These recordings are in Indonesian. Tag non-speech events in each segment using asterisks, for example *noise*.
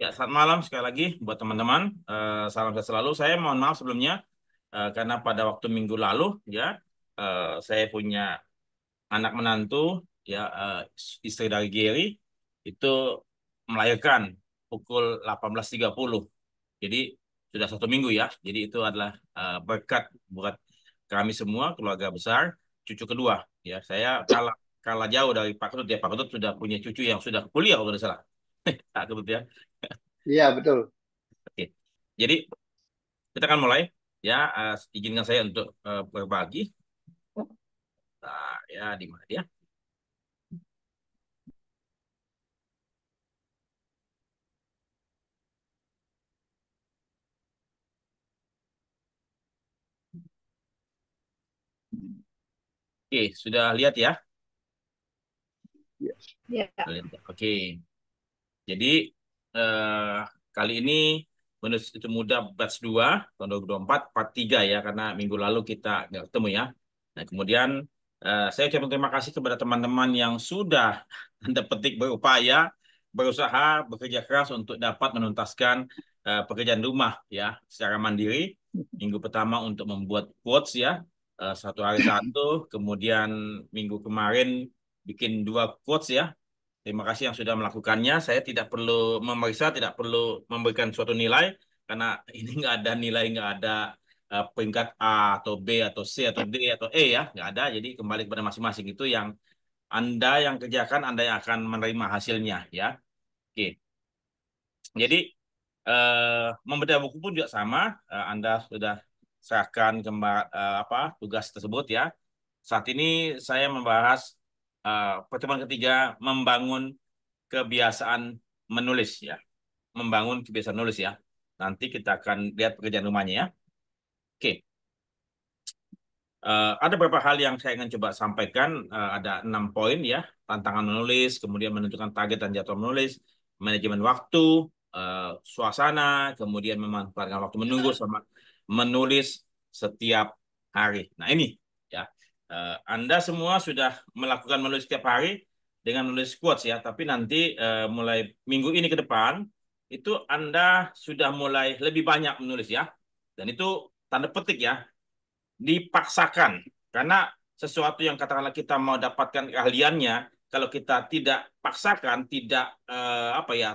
Ya, saat malam sekali lagi buat teman-teman. Uh, salam sehat selalu. Saya mohon maaf sebelumnya uh, karena pada waktu minggu lalu ya uh, saya punya anak menantu ya uh, istri dari Giri itu melahirkan pukul 18.30. Jadi sudah satu minggu ya. Jadi itu adalah uh, berkat buat kami semua keluarga besar cucu kedua ya. Saya kalah kalah jauh dari Pak Ketut ya. Pak Ketut sudah punya cucu yang sudah kuliah kalau tidak salah *laughs* takut ya iya betul oke jadi kita akan mulai ya uh, izinkan saya untuk uh, berbagi nah, ya di mana dia Oke, sudah lihat ya? Iya. Iya. Ya. Yeah. Oke. Okay. Jadi eh, kali ini menurut itu muda batch 2 tahun 2024 part 3 ya karena minggu lalu kita nggak ketemu ya. Nah, kemudian eh, saya ucapkan terima kasih kepada teman-teman yang sudah *laughs* tanda petik berupaya berusaha bekerja keras untuk dapat menuntaskan eh, pekerjaan rumah ya secara mandiri minggu pertama untuk membuat quotes ya eh, satu hari satu kemudian minggu kemarin bikin dua quotes ya Terima kasih yang sudah melakukannya. Saya tidak perlu memeriksa, tidak perlu memberikan suatu nilai karena ini nggak ada nilai, nggak ada uh, peringkat A atau B atau C atau D atau E ya, nggak ada. Jadi kembali kepada masing-masing itu yang anda yang kerjakan, Anda yang akan menerima hasilnya ya. Oke. Jadi uh, membedah buku pun juga sama. Uh, anda sudah serahkan kembali uh, apa tugas tersebut ya. Saat ini saya membahas Eh, pertemuan ketiga membangun kebiasaan menulis ya. Membangun kebiasaan menulis ya. Nanti kita akan lihat pekerjaan rumahnya ya. Oke. Uh, ada beberapa hal yang saya ingin coba sampaikan. Uh, ada enam poin ya. Tantangan menulis, kemudian menentukan target dan jadwal menulis, manajemen waktu, uh, suasana, kemudian memanfaatkan waktu menunggu iya, sama menulis setiap hari. Nah ini Uh, Anda semua sudah melakukan menulis setiap hari dengan menulis quotes ya, tapi nanti uh, mulai minggu ini ke depan itu Anda sudah mulai lebih banyak menulis ya. Dan itu tanda petik ya, dipaksakan. Karena sesuatu yang katakanlah kita mau dapatkan keahliannya, kalau kita tidak paksakan, tidak uh, apa ya,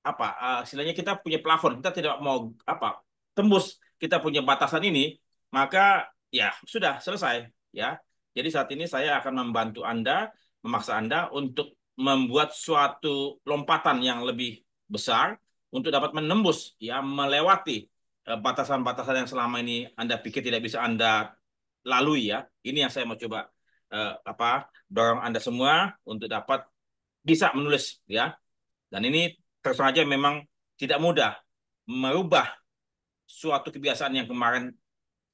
apa uh, istilahnya kita punya plafon, kita tidak mau apa tembus kita punya batasan ini, maka ya sudah selesai ya. Jadi saat ini saya akan membantu Anda, memaksa Anda untuk membuat suatu lompatan yang lebih besar untuk dapat menembus ya melewati eh, batasan-batasan yang selama ini Anda pikir tidak bisa Anda lalui ya. Ini yang saya mau coba eh, apa dorong Anda semua untuk dapat bisa menulis ya. Dan ini terus saja memang tidak mudah merubah suatu kebiasaan yang kemarin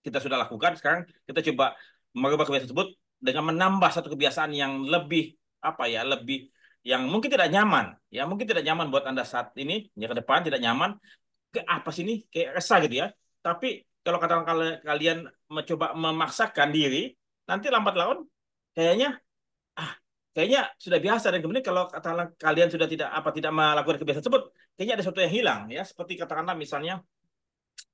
kita sudah lakukan sekarang kita coba merubah kebiasaan tersebut dengan menambah satu kebiasaan yang lebih apa ya lebih yang mungkin tidak nyaman ya mungkin tidak nyaman buat anda saat ini ya ke depan tidak nyaman ke apa sih ini kayak resah gitu ya tapi kalau kata kalian mencoba memaksakan diri nanti lambat laun kayaknya ah kayaknya sudah biasa dan kemudian kalau kata kalian sudah tidak apa tidak melakukan kebiasaan tersebut kayaknya ada sesuatu yang hilang ya seperti katakanlah misalnya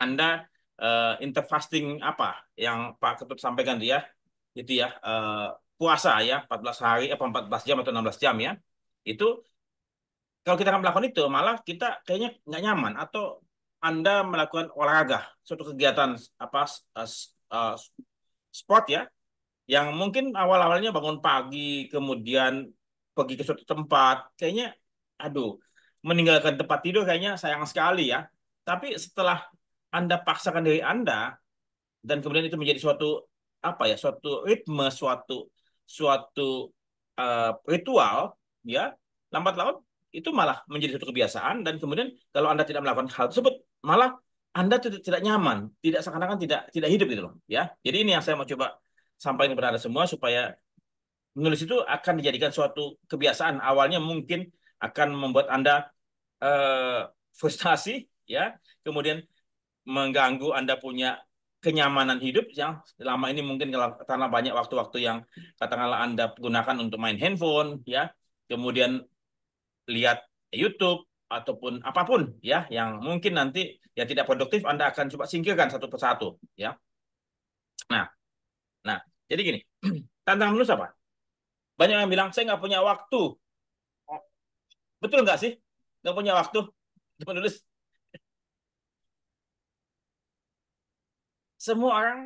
anda uh, interfasting apa yang Pak Ketut sampaikan dia itu ya uh, puasa ya 14 hari apa 14 jam atau 16 jam ya itu kalau kita akan melakukan itu malah kita kayaknya nggak nyaman atau anda melakukan olahraga suatu kegiatan apa uh, uh, sport ya yang mungkin awal-awalnya bangun pagi kemudian pergi ke suatu tempat kayaknya aduh meninggalkan tempat tidur kayaknya sayang sekali ya tapi setelah anda paksakan diri Anda dan kemudian itu menjadi suatu apa ya suatu ritme suatu suatu uh, ritual ya lambat laun itu malah menjadi suatu kebiasaan dan kemudian kalau anda tidak melakukan hal tersebut malah anda tidak, tidak nyaman tidak seakan-akan tidak tidak hidup gitu loh ya jadi ini yang saya mau coba sampaikan kepada anda semua supaya menulis itu akan dijadikan suatu kebiasaan awalnya mungkin akan membuat anda uh, *laughs* frustasi ya kemudian mengganggu Anda punya kenyamanan hidup yang selama ini mungkin karena banyak waktu-waktu yang katakanlah Anda gunakan untuk main handphone ya, kemudian lihat YouTube ataupun apapun ya yang mungkin nanti ya tidak produktif Anda akan coba singkirkan satu persatu ya. Nah, nah jadi gini *clears throat* tantangan menulis apa? Banyak yang bilang saya nggak punya waktu. Betul nggak sih? Nggak punya waktu menulis. semua orang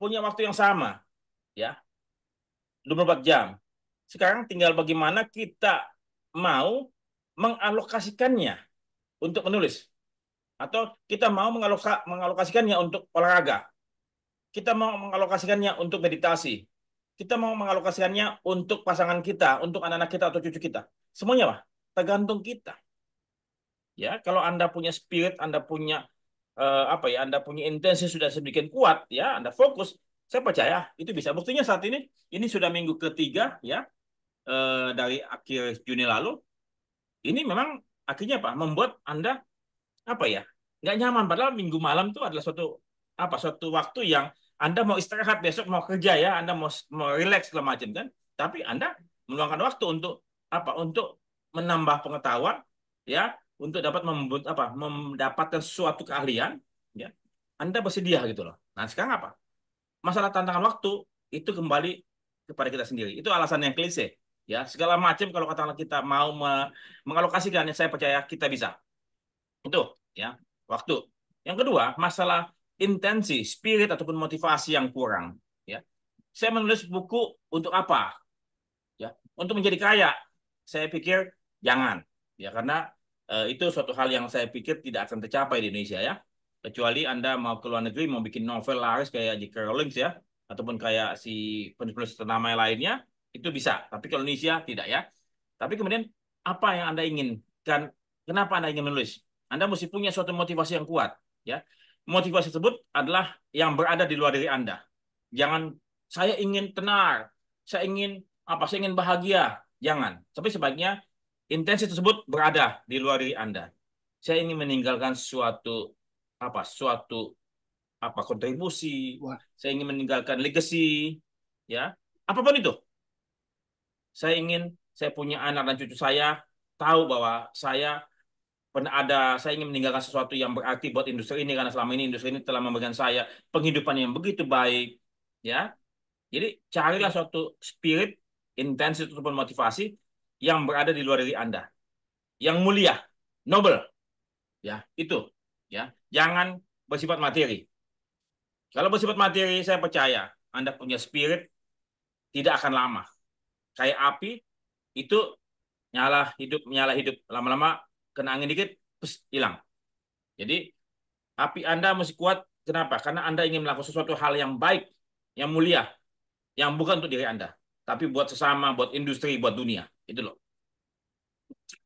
punya waktu yang sama, ya. 24 jam. Sekarang tinggal bagaimana kita mau mengalokasikannya untuk menulis atau kita mau mengaloka, mengalokasikannya untuk olahraga. Kita mau mengalokasikannya untuk meditasi. Kita mau mengalokasikannya untuk pasangan kita, untuk anak-anak kita atau cucu kita. Semuanya, Pak, tergantung kita. Ya, kalau Anda punya spirit, Anda punya uh, apa ya Anda punya intensi sudah sedikit kuat ya Anda fokus saya percaya itu bisa buktinya saat ini ini sudah minggu ketiga ya uh, dari akhir Juni lalu ini memang akhirnya apa membuat Anda apa ya nggak nyaman padahal minggu malam itu adalah suatu apa suatu waktu yang Anda mau istirahat besok mau kerja ya Anda mau mau relax segala macam kan tapi Anda meluangkan waktu untuk apa untuk menambah pengetahuan ya untuk dapat membuat apa mendapatkan suatu keahlian ya anda bersedia gitu loh nah sekarang apa masalah tantangan waktu itu kembali kepada kita sendiri itu alasan yang klise ya segala macam kalau katakanlah kita mau me mengalokasikan saya percaya kita bisa itu ya waktu yang kedua masalah intensi spirit ataupun motivasi yang kurang ya saya menulis buku untuk apa ya untuk menjadi kaya saya pikir jangan ya karena Eh, itu suatu hal yang saya pikir tidak akan tercapai di Indonesia ya. Kecuali Anda mau ke luar negeri, mau bikin novel laris kayak J.K. Rowling ya, ataupun kayak si penulis ternama lainnya, itu bisa. Tapi kalau Indonesia tidak ya. Tapi kemudian apa yang Anda inginkan? Kenapa Anda ingin menulis? Anda mesti punya suatu motivasi yang kuat ya. Motivasi tersebut adalah yang berada di luar diri Anda. Jangan saya ingin tenar, saya ingin apa? Saya ingin bahagia. Jangan. Tapi sebaiknya intensi tersebut berada di luar diri Anda. Saya ingin meninggalkan suatu apa? Suatu apa kontribusi. Wah. Saya ingin meninggalkan legacy, ya. Apapun itu. Saya ingin saya punya anak dan cucu saya tahu bahwa saya pernah ada saya ingin meninggalkan sesuatu yang berarti buat industri ini karena selama ini industri ini telah memberikan saya penghidupan yang begitu baik, ya. Jadi carilah iya. suatu spirit intensi ataupun motivasi yang berada di luar diri Anda. Yang mulia, noble. Ya, itu. Ya, jangan bersifat materi. Kalau bersifat materi, saya percaya Anda punya spirit tidak akan lama. Kayak api itu nyala hidup, nyala hidup lama-lama kena angin dikit, pes, hilang. Jadi api Anda mesti kuat. Kenapa? Karena Anda ingin melakukan sesuatu hal yang baik, yang mulia, yang bukan untuk diri Anda, tapi buat sesama, buat industri, buat dunia itu loh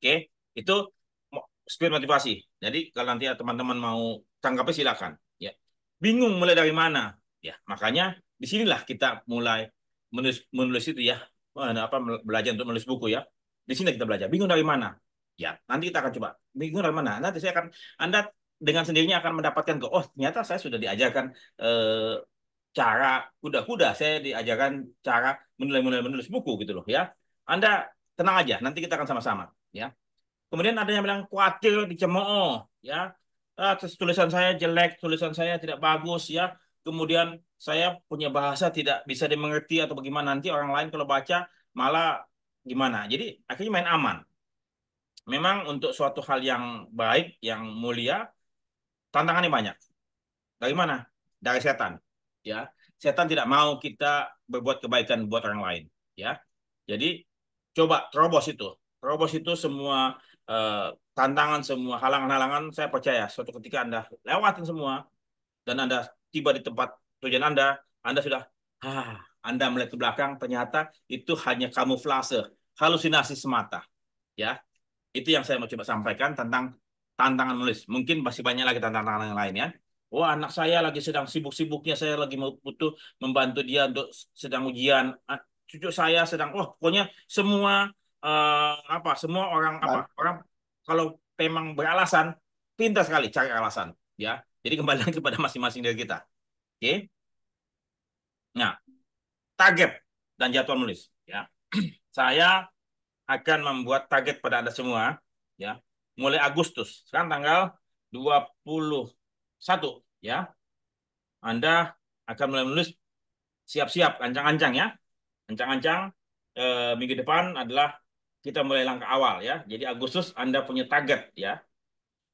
oke itu spirit motivasi jadi kalau nanti teman-teman mau tanggapi silakan ya bingung mulai dari mana ya makanya disinilah kita mulai menulis menulis itu ya apa belajar untuk menulis buku ya di sini kita belajar bingung dari mana ya nanti kita akan coba bingung dari mana nanti saya akan anda dengan sendirinya akan mendapatkan ke oh ternyata saya sudah diajarkan eh, cara kuda-kuda saya diajarkan cara menilai-menilai menulis buku gitu loh ya anda Tenang aja, nanti kita akan sama-sama. Ya. Kemudian ada yang bilang khawatir dicemooh, ya. Ah, tulisan saya jelek, tulisan saya tidak bagus, ya. Kemudian saya punya bahasa tidak bisa dimengerti atau bagaimana nanti orang lain kalau baca malah gimana. Jadi akhirnya main aman. Memang untuk suatu hal yang baik, yang mulia, tantangannya banyak. Dari mana? Dari setan. Ya, setan tidak mau kita berbuat kebaikan buat orang lain. Ya, jadi coba terobos itu terobos itu semua eh, tantangan semua halangan-halangan saya percaya suatu ketika anda lewatin semua dan anda tiba di tempat tujuan anda anda sudah ah anda melihat ke belakang ternyata itu hanya kamuflase halusinasi semata ya itu yang saya mau coba sampaikan tentang tantangan nulis mungkin masih banyak lagi tantangan yang lain ya Wah oh, anak saya lagi sedang sibuk-sibuknya, saya lagi butuh membantu dia untuk sedang ujian cucu saya sedang oh, pokoknya semua uh, apa semua orang apa orang kalau memang beralasan pintar sekali cari alasan ya jadi kembali *laughs* lagi kepada masing-masing dari kita oke okay? nah target dan jadwal menulis ya *clears throat* saya akan membuat target pada anda semua ya mulai Agustus sekarang tanggal 21 ya anda akan mulai menulis siap-siap ancang-ancang ya Ancang-ancang e, minggu depan adalah kita mulai langkah awal ya. Jadi Agustus Anda punya target ya.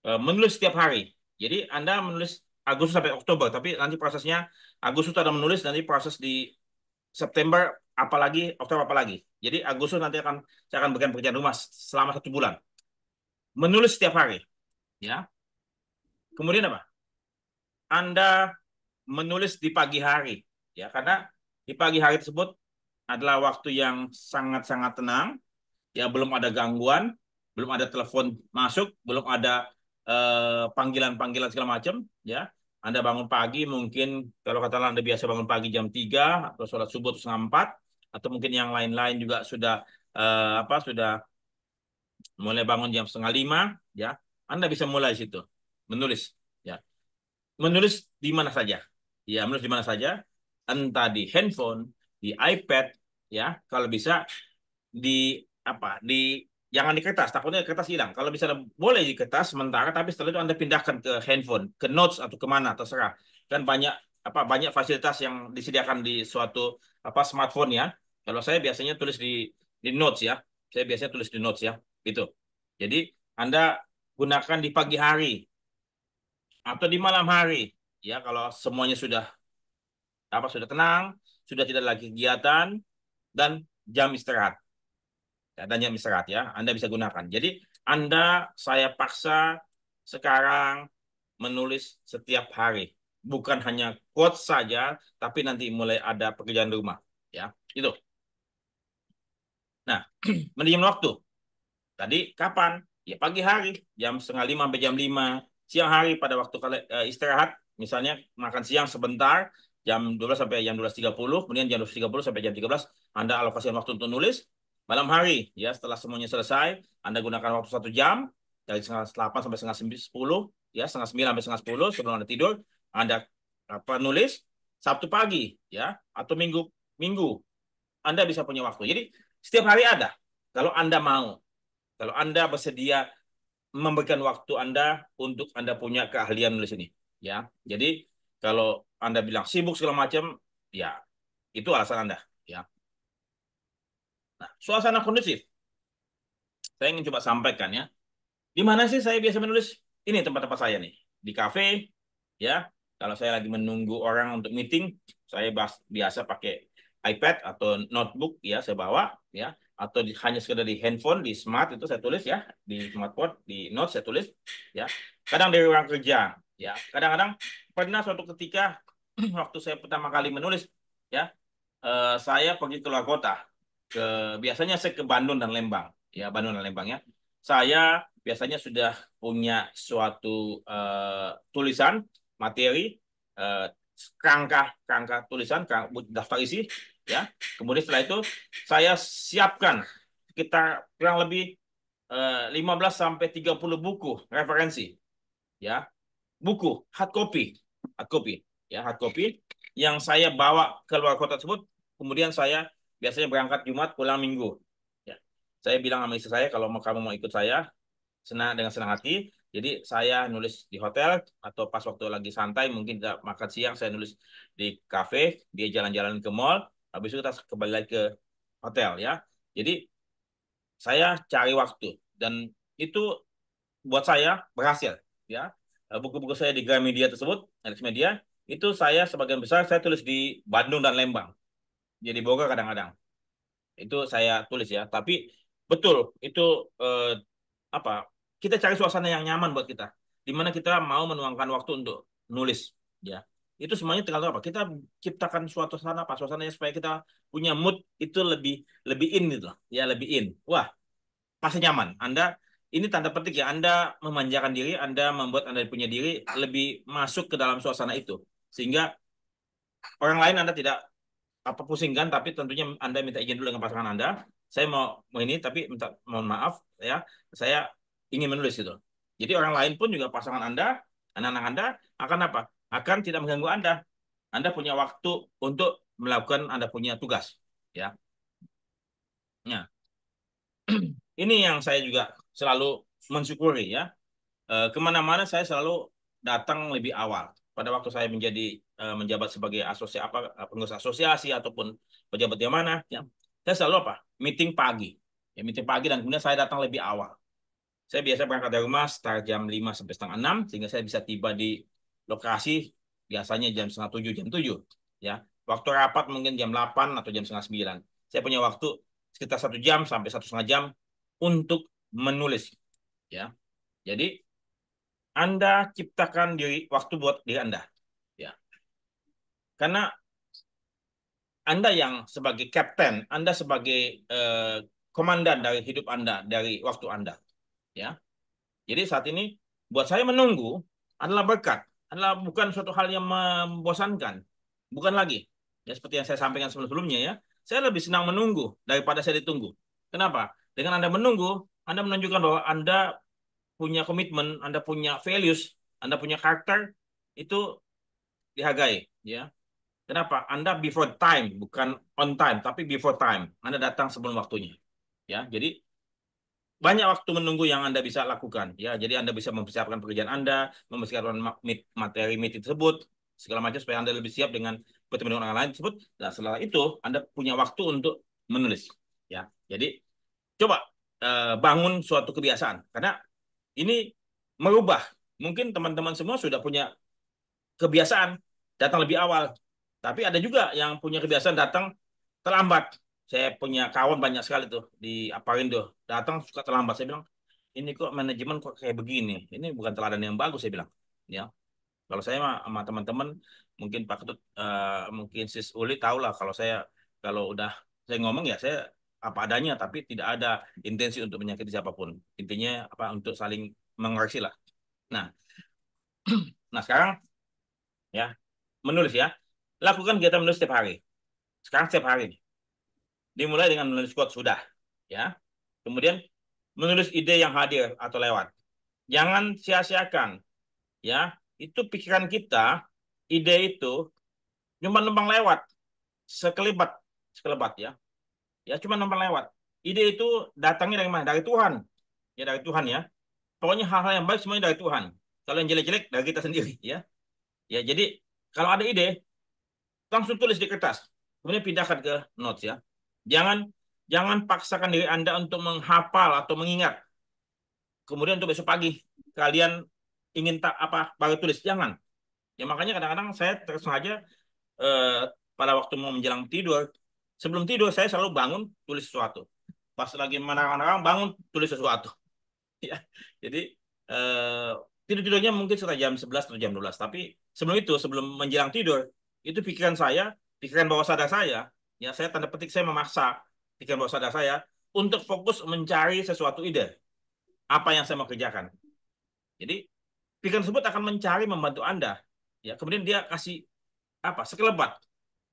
E, menulis setiap hari. Jadi Anda menulis Agustus sampai Oktober, tapi nanti prosesnya Agustus sudah menulis nanti proses di September apalagi Oktober apalagi. Jadi Agustus nanti akan saya akan berikan pekerjaan rumah selama satu bulan. Menulis setiap hari ya. Kemudian apa? Anda menulis di pagi hari ya karena di pagi hari tersebut adalah waktu yang sangat-sangat tenang, ya belum ada gangguan, belum ada telepon masuk, belum ada eh, panggilan-panggilan eh, segala macam, ya. Anda bangun pagi mungkin kalau katakanlah Anda biasa bangun pagi jam 3 atau sholat subuh setengah 4 atau mungkin yang lain-lain juga sudah eh, apa sudah mulai bangun jam setengah lima, ya. Anda bisa mulai situ menulis ya. Menulis di mana saja. Ya, menulis di mana saja. Entah di handphone, di iPad, ya kalau bisa di apa di jangan di kertas takutnya kertas hilang kalau bisa boleh di kertas sementara tapi setelah itu anda pindahkan ke handphone ke notes atau kemana terserah dan banyak apa banyak fasilitas yang disediakan di suatu apa smartphone ya kalau saya biasanya tulis di di notes ya saya biasanya tulis di notes ya gitu jadi anda gunakan di pagi hari atau di malam hari ya kalau semuanya sudah apa sudah tenang sudah tidak lagi kegiatan dan jam istirahat. Dan jam istirahat ya, Anda bisa gunakan. Jadi Anda saya paksa sekarang menulis setiap hari. Bukan hanya quote saja, tapi nanti mulai ada pekerjaan rumah. ya Itu. Nah, *clears throat* manajemen waktu. Tadi kapan? Ya pagi hari, jam setengah lima sampai jam lima. Siang hari pada waktu eh, istirahat, misalnya makan siang sebentar, jam 12 sampai jam 12.30, kemudian jam 12.30 sampai jam 13 Anda alokasikan waktu untuk nulis. Malam hari ya setelah semuanya selesai, Anda gunakan waktu satu jam dari setengah 8 sampai setengah 10 ya, setengah 9 sampai setengah 10 sebelum Anda tidur, Anda apa nulis Sabtu pagi ya atau Minggu Minggu. Anda bisa punya waktu. Jadi setiap hari ada kalau Anda mau. Kalau Anda bersedia memberikan waktu Anda untuk Anda punya keahlian nulis ini ya. Jadi kalau anda bilang sibuk segala macam, ya itu alasan Anda. Ya. Nah, suasana kondusif. Saya ingin coba sampaikan ya. Di mana sih saya biasa menulis? Ini tempat-tempat saya nih. Di kafe ya. Kalau saya lagi menunggu orang untuk meeting, saya biasa pakai iPad atau notebook ya saya bawa ya atau di, hanya sekedar di handphone di smart itu saya tulis ya di smartphone di note saya tulis ya kadang dari orang kerja ya kadang-kadang pernah suatu ketika *clears throat* waktu saya pertama kali menulis ya eh, saya pergi ke luar kota ke biasanya saya ke Bandung dan Lembang ya Bandung dan Lembang ya saya biasanya sudah punya suatu eh, tulisan materi eh, kerangka kerangka tulisan kerangka, daftar isi ya kemudian setelah itu saya siapkan kita kurang lebih eh, 15 sampai 30 buku referensi ya buku hard copy hard copy ya hard copy yang saya bawa ke luar kota tersebut kemudian saya biasanya berangkat Jumat pulang Minggu ya saya bilang sama istri saya kalau mau kamu mau ikut saya senang dengan senang hati jadi saya nulis di hotel atau pas waktu lagi santai mungkin tidak makan siang saya nulis di kafe dia jalan-jalan ke mall habis itu kita kembali lagi ke hotel ya jadi saya cari waktu dan itu buat saya berhasil ya buku-buku saya di Gramedia tersebut Alex Media itu saya sebagian besar saya tulis di Bandung dan Lembang. Jadi Bogor kadang-kadang. Itu saya tulis ya, tapi betul itu eh, apa? Kita cari suasana yang nyaman buat kita, di mana kita mau menuangkan waktu untuk nulis ya. Itu semuanya tergantung apa? Kita ciptakan suatu suasana apa? Suasananya supaya kita punya mood itu lebih lebih in gitu loh. Ya, lebih in. Wah, pasti nyaman. Anda ini tanda petik ya Anda memanjakan diri, Anda membuat Anda punya diri lebih masuk ke dalam suasana itu sehingga orang lain Anda tidak apa pusingkan tapi tentunya Anda minta izin dulu dengan pasangan Anda saya mau, mau ini tapi minta mohon maaf ya saya ingin menulis itu jadi orang lain pun juga pasangan Anda anak-anak Anda akan apa akan tidak mengganggu Anda Anda punya waktu untuk melakukan Anda punya tugas ya ya *clears throat* ini yang saya juga selalu mensyukuri ya eh, kemana-mana saya selalu datang lebih awal pada waktu saya menjadi uh, menjabat sebagai asosiasi apa pengurus asosiasi ataupun pejabat di mana ya saya selalu apa meeting pagi ya meeting pagi dan kemudian saya datang lebih awal saya biasa berangkat dari rumah setengah jam lima sampai setengah enam sehingga saya bisa tiba di lokasi biasanya jam setengah tujuh, jam tujuh. ya waktu rapat mungkin jam delapan atau jam setengah sembilan. saya punya waktu sekitar satu jam sampai satu setengah jam untuk menulis ya jadi anda ciptakan diri waktu buat diri Anda. Ya. Karena Anda yang sebagai kapten, Anda sebagai eh, komandan dari hidup Anda, dari waktu Anda. Ya. Jadi saat ini buat saya menunggu adalah berkat, adalah bukan suatu hal yang membosankan. Bukan lagi. Ya seperti yang saya sampaikan sebelumnya ya. Saya lebih senang menunggu daripada saya ditunggu. Kenapa? Dengan Anda menunggu, Anda menunjukkan bahwa Anda punya komitmen, Anda punya values, Anda punya karakter, itu dihargai. ya. Kenapa? Anda before time, bukan on time, tapi before time. Anda datang sebelum waktunya. ya. Jadi banyak waktu menunggu yang Anda bisa lakukan. ya. Jadi Anda bisa mempersiapkan pekerjaan Anda, mempersiapkan materi meeting tersebut, segala macam supaya Anda lebih siap dengan pertemuan orang lain tersebut. Nah, setelah itu Anda punya waktu untuk menulis. Ya, jadi coba eh, bangun suatu kebiasaan karena ini merubah. Mungkin teman-teman semua sudah punya kebiasaan datang lebih awal. Tapi ada juga yang punya kebiasaan datang terlambat. Saya punya kawan banyak sekali tuh di Aparindo. Datang suka terlambat. Saya bilang, ini kok manajemen kok kayak begini. Ini bukan teladan yang bagus, saya bilang. Ya, Kalau saya sama teman-teman, mungkin Pak Ketut, uh, mungkin Sis Uli tahu lah kalau saya, kalau udah saya ngomong ya saya apa adanya tapi tidak ada intensi untuk menyakiti siapapun intinya apa untuk saling mengoreksi lah nah *clears throat* nah sekarang ya menulis ya lakukan kita menulis setiap hari sekarang setiap hari dimulai dengan menulis quote sudah ya kemudian menulis ide yang hadir atau lewat jangan sia-siakan ya itu pikiran kita ide itu cuma numpang lewat sekelebat sekelebat ya ya cuma nomor lewat ide itu datangnya dari mana dari Tuhan ya dari Tuhan ya pokoknya hal-hal yang baik semuanya dari Tuhan kalau yang jelek-jelek dari kita sendiri ya ya jadi kalau ada ide langsung tulis di kertas kemudian pindahkan ke notes ya jangan jangan paksakan diri anda untuk menghafal atau mengingat kemudian untuk besok pagi kalian ingin tak apa baru tulis jangan ya makanya kadang-kadang saya saja eh, pada waktu mau menjelang tidur sebelum tidur saya selalu bangun tulis sesuatu. Pas lagi menang-menang bangun tulis sesuatu. *laughs* ya. Jadi eh, tidur tidurnya mungkin setelah jam 11 atau jam 12. Tapi sebelum itu sebelum menjelang tidur itu pikiran saya, pikiran bawah sadar saya, ya saya tanda petik saya memaksa pikiran bawah sadar saya untuk fokus mencari sesuatu ide apa yang saya mau kerjakan. Jadi pikiran tersebut akan mencari membantu Anda. Ya, kemudian dia kasih apa? Sekelebat.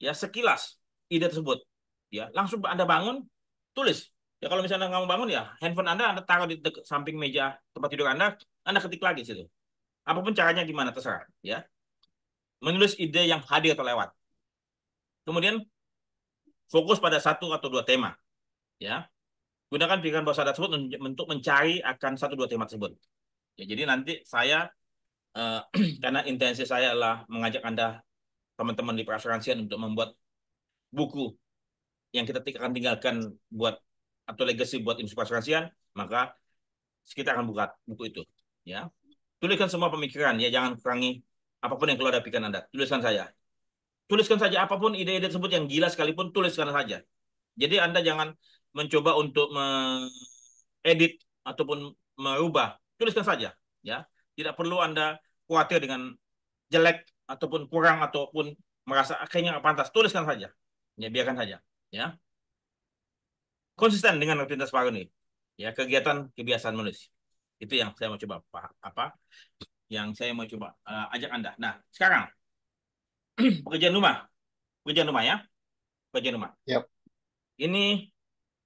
Ya, sekilas ide tersebut ya langsung anda bangun tulis ya kalau misalnya nggak mau bangun ya handphone anda anda taruh di dek, samping meja tempat tidur anda anda ketik lagi situ apapun caranya gimana terserah ya menulis ide yang hadir atau lewat kemudian fokus pada satu atau dua tema ya gunakan pikiran bahasa tersebut untuk mencari akan satu dua tema tersebut ya jadi nanti saya eh, *clears throat* karena intensi saya adalah mengajak anda teman-teman di perasuransian untuk membuat buku yang kita akan tinggalkan buat atau legacy buat industri asuransian, maka kita akan buka buku itu. Ya, tuliskan semua pemikiran ya, jangan kurangi apapun yang keluar dari pikiran anda. Tuliskan saja. Tuliskan saja apapun ide-ide tersebut yang gila sekalipun tuliskan saja. Jadi anda jangan mencoba untuk mengedit ataupun merubah. Tuliskan saja. Ya, tidak perlu anda khawatir dengan jelek ataupun kurang ataupun merasa ah, akhirnya pantas. Tuliskan saja. Ya biarkan saja ya konsisten dengan rutinitas pagi ya kegiatan kebiasaan menulis itu yang saya mau coba apa yang saya mau coba uh, ajak anda nah sekarang *clears throat* pekerjaan rumah pekerjaan rumah ya pekerjaan rumah yep. ini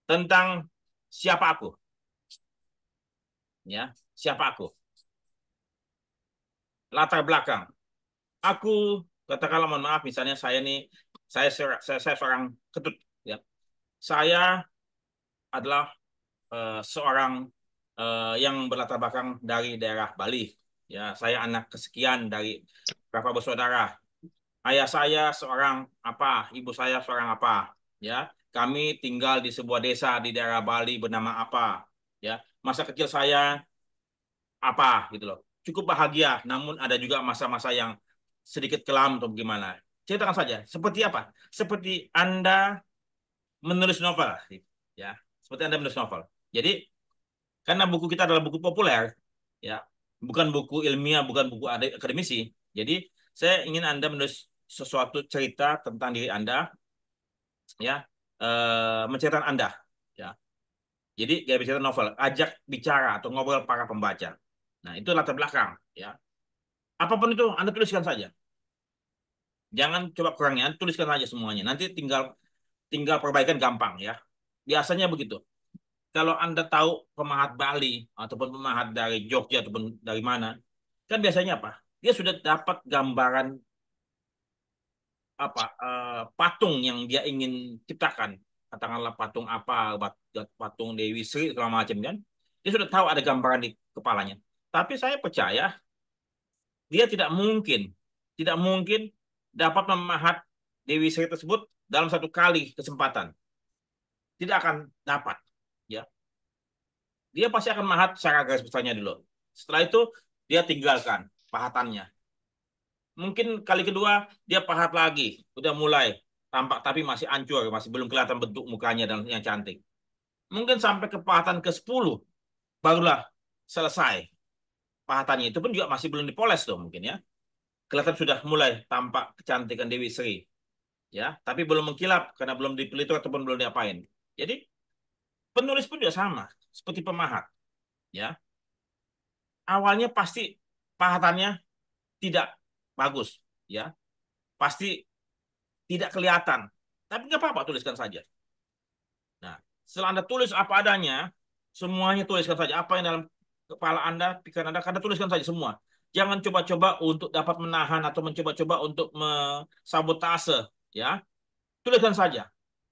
tentang siapa aku ya siapa aku latar belakang aku katakanlah mohon maaf misalnya saya nih saya saya, saya seorang ketut saya adalah uh, seorang uh, yang berlatar belakang dari daerah Bali. Ya, saya anak kesekian dari berapa bersaudara. Ayah saya seorang apa, ibu saya seorang apa, ya. Kami tinggal di sebuah desa di daerah Bali bernama apa, ya. Masa kecil saya apa gitu loh. Cukup bahagia, namun ada juga masa-masa yang sedikit kelam atau gimana. Ceritakan saja, seperti apa? Seperti Anda menulis novel ya seperti anda menulis novel jadi karena buku kita adalah buku populer ya bukan buku ilmiah bukan buku akademisi jadi saya ingin anda menulis sesuatu cerita tentang diri anda ya e, menceritakan anda ya jadi gaya bicara novel ajak bicara atau ngobrol para pembaca nah itu latar belakang ya apapun itu anda tuliskan saja jangan coba kurangnya tuliskan saja semuanya nanti tinggal tinggal perbaikan gampang ya. Biasanya begitu. Kalau Anda tahu pemahat Bali ataupun pemahat dari Jogja ataupun dari mana, kan biasanya apa? Dia sudah dapat gambaran apa uh, patung yang dia ingin ciptakan. Katakanlah patung apa, patung Dewi Sri segala macam kan. Dia sudah tahu ada gambaran di kepalanya. Tapi saya percaya dia tidak mungkin, tidak mungkin dapat memahat Dewi Sri tersebut dalam satu kali kesempatan tidak akan dapat ya dia pasti akan mahat secara garis besarnya dulu setelah itu dia tinggalkan pahatannya mungkin kali kedua dia pahat lagi udah mulai tampak tapi masih ancur masih belum kelihatan bentuk mukanya dan yang cantik mungkin sampai ke pahatan ke 10 barulah selesai pahatannya itu pun juga masih belum dipoles tuh mungkin ya kelihatan sudah mulai tampak kecantikan Dewi Sri ya, tapi belum mengkilap karena belum dipilih ataupun belum diapain. Jadi penulis pun juga sama seperti pemahat, ya. Awalnya pasti pahatannya tidak bagus, ya. Pasti tidak kelihatan. Tapi nggak apa-apa, tuliskan saja. Nah, setelah Anda tulis apa adanya, semuanya tuliskan saja. Apa yang dalam kepala Anda, pikiran Anda, karena tuliskan saja semua. Jangan coba-coba untuk dapat menahan atau mencoba-coba untuk mensabotase ya tuliskan saja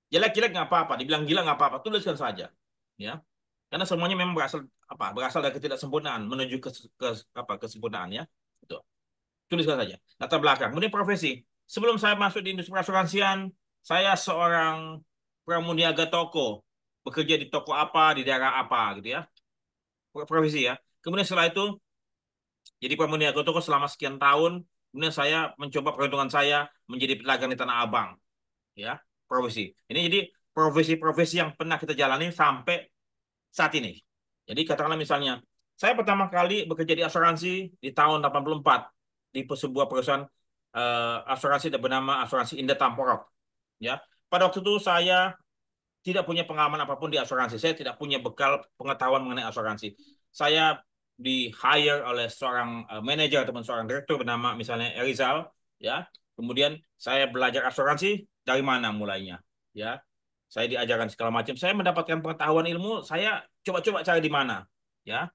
jelek-jelek nggak apa-apa dibilang gila nggak apa-apa tuliskan saja ya karena semuanya memang berasal apa berasal dari ketidaksempurnaan menuju ke, ke apa kesempurnaan ya itu tuliskan saja latar belakang kemudian profesi sebelum saya masuk di industri asuransian saya seorang pramuniaga toko bekerja di toko apa di daerah apa gitu ya profesi ya kemudian setelah itu jadi pramuniaga toko selama sekian tahun kemudian saya mencoba perhitungan saya menjadi pedagang di Tanah Abang. Ya, profesi. Ini jadi profesi-profesi yang pernah kita jalani sampai saat ini. Jadi katakanlah misalnya, saya pertama kali bekerja di asuransi di tahun 84 di sebuah perusahaan uh, asuransi yang bernama asuransi Indah Tamporok. Ya, pada waktu itu saya tidak punya pengalaman apapun di asuransi. Saya tidak punya bekal pengetahuan mengenai asuransi. Saya di hire oleh seorang uh, eh, manajer ataupun seorang direktur bernama misalnya Erizal ya kemudian saya belajar asuransi dari mana mulainya ya saya diajarkan segala macam saya mendapatkan pengetahuan ilmu saya coba-coba cari di mana ya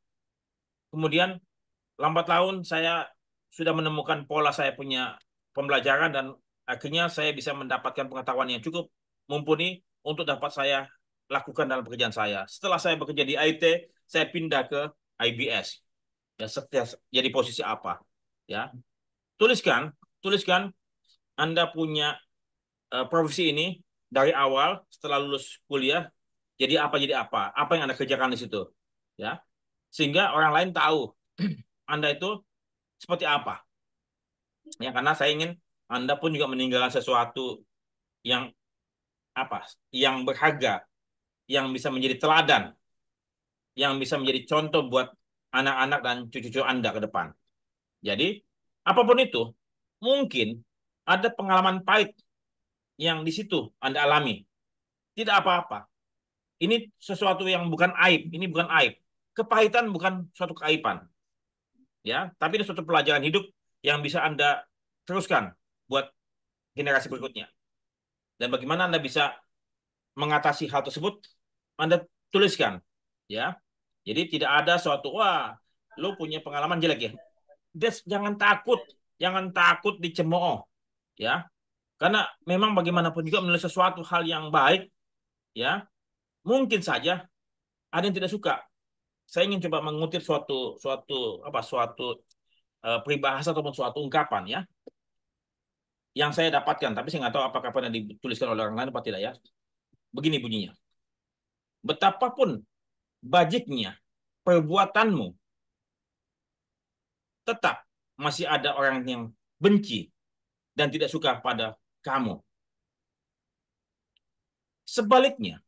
kemudian lambat laun saya sudah menemukan pola saya punya pembelajaran dan akhirnya saya bisa mendapatkan pengetahuan yang cukup mumpuni untuk dapat saya lakukan dalam pekerjaan saya setelah saya bekerja di IT saya pindah ke IBS ya setiap ya, jadi posisi apa ya tuliskan tuliskan anda punya uh, profesi ini dari awal setelah lulus kuliah jadi apa jadi apa apa yang anda kerjakan di situ ya sehingga orang lain tahu *clears throat* anda itu seperti apa ya karena saya ingin anda pun juga meninggalkan sesuatu yang apa yang berharga yang bisa menjadi teladan yang bisa menjadi contoh buat anak-anak dan cucu-cucu Anda ke depan. Jadi, apapun itu, mungkin ada pengalaman pahit yang di situ Anda alami. Tidak apa-apa. Ini sesuatu yang bukan aib, ini bukan aib. Kepahitan bukan suatu keaiban. Ya, tapi ini suatu pelajaran hidup yang bisa Anda teruskan buat generasi berikutnya. Dan bagaimana Anda bisa mengatasi hal tersebut? Anda tuliskan ya jadi tidak ada suatu wah lu punya pengalaman jelek ya. Des, jangan takut, jangan takut dicemooh ya. Karena memang bagaimanapun juga menulis sesuatu hal yang baik ya mungkin saja ada yang tidak suka. Saya ingin coba mengutip suatu suatu apa suatu e, peribahasa ataupun suatu ungkapan ya yang saya dapatkan tapi saya nggak tahu apakah pernah dituliskan oleh orang lain atau tidak ya. Begini bunyinya. Betapapun bajiknya, perbuatanmu, tetap masih ada orang yang benci dan tidak suka pada kamu. Sebaliknya,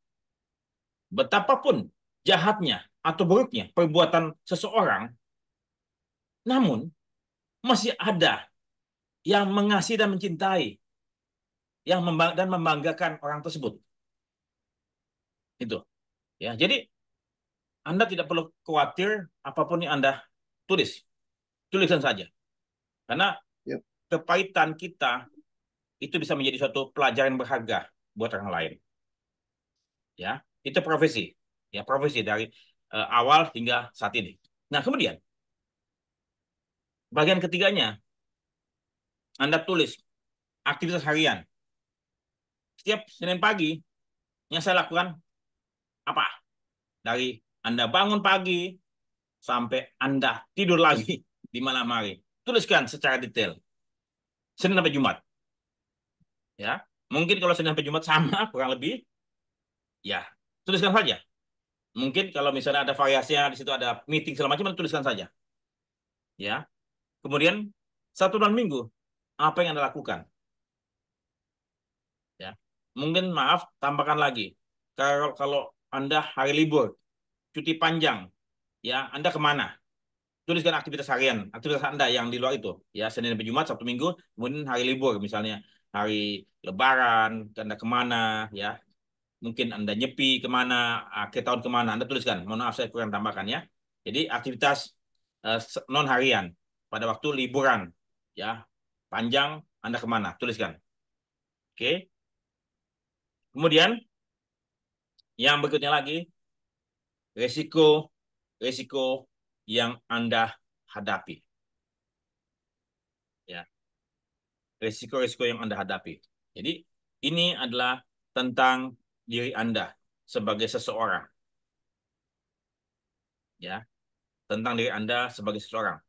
betapapun jahatnya atau buruknya perbuatan seseorang, namun masih ada yang mengasihi dan mencintai yang membang dan membanggakan orang tersebut. Itu. Ya, jadi anda tidak perlu khawatir apapun yang Anda tulis. Tulisan saja. Karena yep. kepahitan kita itu bisa menjadi suatu pelajaran berharga buat orang lain. Ya, itu profesi. Ya, profesi dari uh, awal hingga saat ini. Nah, kemudian bagian ketiganya Anda tulis aktivitas harian. Setiap Senin pagi yang saya lakukan apa? Dari anda bangun pagi sampai Anda tidur lagi *laughs* di malam hari. Tuliskan secara detail. Senin sampai Jumat. Ya, mungkin kalau Senin sampai Jumat sama *laughs* kurang lebih. Ya, tuliskan saja. Mungkin kalau misalnya ada variasi di situ ada meeting selama macam tuliskan saja. Ya. Kemudian satu dan minggu apa yang Anda lakukan? Ya. Mungkin maaf tambahkan lagi. Kalau kalau Anda hari libur, cuti panjang, ya Anda kemana? Tuliskan aktivitas harian, aktivitas Anda yang di luar itu, ya Senin sampai Jumat, Sabtu Minggu, kemudian hari libur misalnya hari Lebaran, Anda kemana, ya mungkin Anda nyepi kemana, akhir tahun kemana, Anda tuliskan. Mohon maaf saya kurang tambahkan ya. Jadi aktivitas uh, eh, non harian pada waktu liburan, ya panjang Anda kemana, tuliskan. Oke. Okay. Kemudian yang berikutnya lagi resiko-resiko yang Anda hadapi. Ya. Resiko-resiko yang Anda hadapi. Jadi ini adalah tentang diri Anda sebagai seseorang. Ya. Tentang diri Anda sebagai seseorang.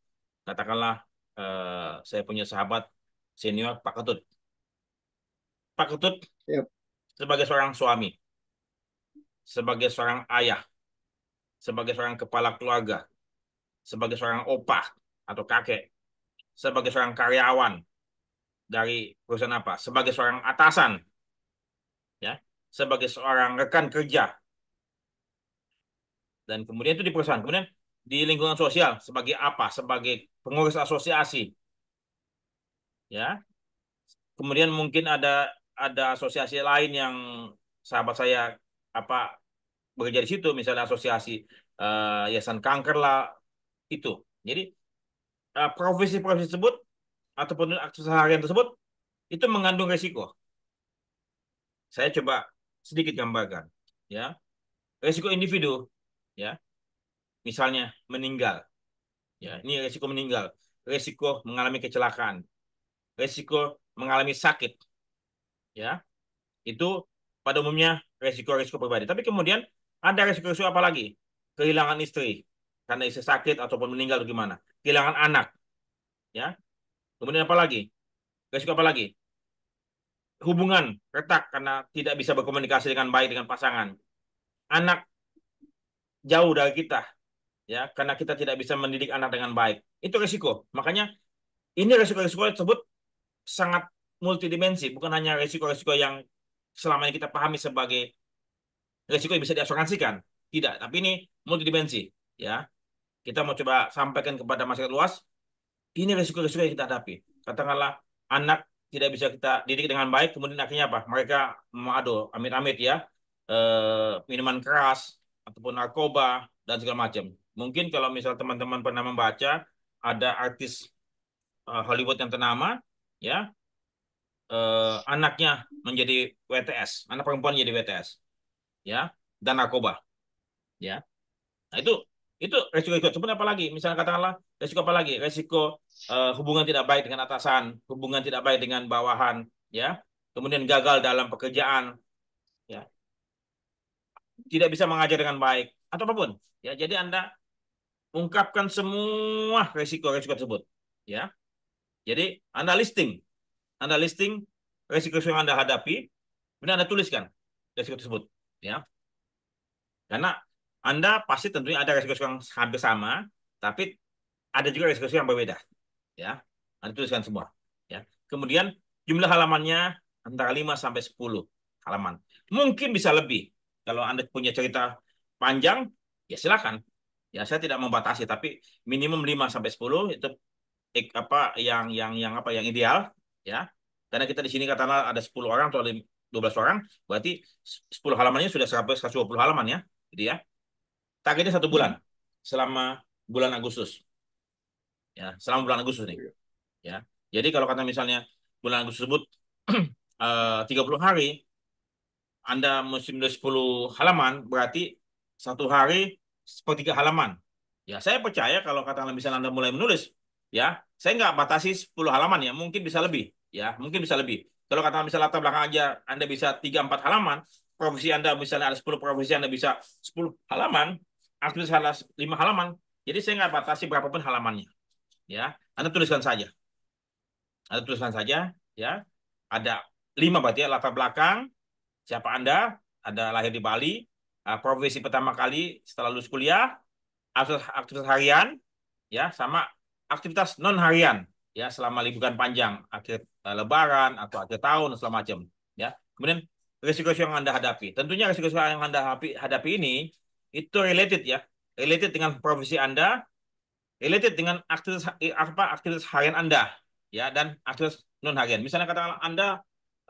Katakanlah eh, saya punya sahabat senior Pak Ketut. Pak Ketut yep. sebagai seorang suami, sebagai seorang ayah, sebagai seorang kepala keluarga, sebagai seorang opah atau kakek, sebagai seorang karyawan dari perusahaan apa, sebagai seorang atasan, ya, sebagai seorang rekan kerja, dan kemudian itu di perusahaan, kemudian di lingkungan sosial sebagai apa, sebagai pengurus asosiasi, ya, kemudian mungkin ada ada asosiasi lain yang sahabat saya apa bekerja di situ misalnya asosiasi uh, yayasan kanker lah itu jadi profesi eh, profesi-profesi tersebut ataupun aktivitas harian tersebut itu mengandung resiko saya coba sedikit gambarkan ya resiko individu ya misalnya meninggal ya ini resiko meninggal resiko mengalami kecelakaan resiko mengalami sakit ya itu pada umumnya resiko-resiko pribadi tapi kemudian ada resiko risiko apa lagi? Kehilangan istri karena istri sakit ataupun meninggal atau gimana. Kehilangan anak. Ya. Kemudian apa lagi? Resiko apa lagi? Hubungan retak karena tidak bisa berkomunikasi dengan baik dengan pasangan. Anak jauh dari kita ya karena kita tidak bisa mendidik anak dengan baik. Itu resiko. Makanya ini resiko-resiko risiko tersebut sangat multidimensi, bukan hanya resiko-resiko yang selama ini kita pahami sebagai Resiko yang bisa diasuransikan. Tidak, tapi ini multidimensi. ya. Kita mau coba sampaikan kepada masyarakat luas, ini resiko risiko yang kita hadapi. Katakanlah anak tidak bisa kita didik dengan baik, kemudian akhirnya apa? Mereka mengadu, amit-amit ya, e, minuman keras, ataupun narkoba, dan segala macam. Mungkin kalau misal teman-teman pernah membaca, ada artis eh, Hollywood yang ternama, ya, uh, anaknya menjadi WTS, anak perempuan jadi WTS ya dan narkoba ya nah itu itu resiko sebenarnya apa lagi misalnya katakanlah resiko apa lagi resiko uh, hubungan tidak baik dengan atasan hubungan tidak baik dengan bawahan ya kemudian gagal dalam pekerjaan ya tidak bisa mengajar dengan baik atau apapun ya jadi anda ungkapkan semua resiko resiko tersebut ya jadi anda listing anda listing resiko yang anda hadapi kemudian anda tuliskan resiko tersebut ya. Karena Anda pasti tentunya ada resiko yang hampir sama, tapi ada juga resiko yang berbeda, ya. Anda tuliskan semua, ya. Kemudian jumlah halamannya antara 5 sampai 10 halaman. Mungkin bisa lebih. Kalau Anda punya cerita panjang, ya silakan. Ya, saya tidak membatasi, tapi minimum 5 sampai 10 itu apa yang yang yang apa yang ideal, ya. Karena kita di sini katakanlah ada 10 orang atau 12 orang, berarti 10 halamannya sudah 120 halaman ya. jadi gitu ya. Targetnya satu bulan selama bulan Agustus. Ya, selama bulan Agustus nih. Iya. Ya. Jadi kalau kata misalnya bulan Agustus tersebut *clears throat* eh, uh, 30 hari Anda mesti menulis 10 halaman, berarti satu hari sepertiga halaman. Ya, saya percaya kalau kata misalnya Anda mulai menulis, ya, saya nggak batasi 10 halaman ya, mungkin bisa lebih, ya, mungkin bisa lebih. Kalau kata misalnya latar belakang aja Anda bisa 3-4 halaman, profesi Anda misalnya ada 10 profesi Anda bisa 10 halaman, asli salah 5 halaman. Jadi saya nggak batasi berapapun halamannya. Ya, Anda tuliskan saja. Anda tuliskan saja, ya. Ada 5 berarti ya, latar belakang, siapa Anda, ada lahir di Bali, eh, profesi pertama kali setelah lulus kuliah, aktivitas, aktivitas harian, ya, sama aktivitas non harian ya selama liburan panjang akhir eh, lebaran atau akhir tahun selama macam ya kemudian risiko yang anda hadapi tentunya risiko yang anda hadapi, hadapi ini itu related ya related dengan profesi anda related dengan aktivitas eh, apa aktivitas harian anda ya dan aktivitas non harian misalnya katakanlah anda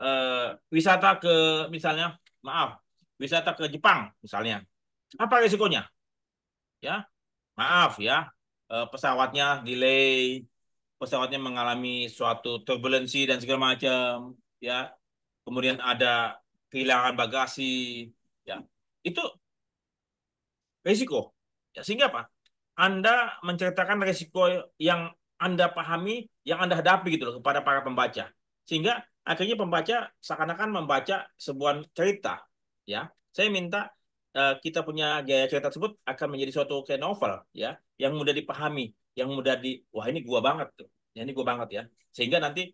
uh, wisata ke misalnya maaf wisata ke Jepang misalnya apa risikonya ya maaf ya pesawatnya delay pesawatnya mengalami suatu turbulensi dan segala macam, ya. Kemudian ada kehilangan bagasi, ya. Itu risiko. Ya, sehingga apa? Anda menceritakan risiko yang Anda pahami, yang Anda hadapi gitu loh kepada para pembaca. Sehingga akhirnya pembaca seakan-akan membaca sebuah cerita, ya. Saya minta eh, kita punya gaya cerita tersebut akan menjadi suatu kayak novel, ya, yang mudah dipahami yang mudah di wah ini gua banget tuh ya, ini gua banget ya sehingga nanti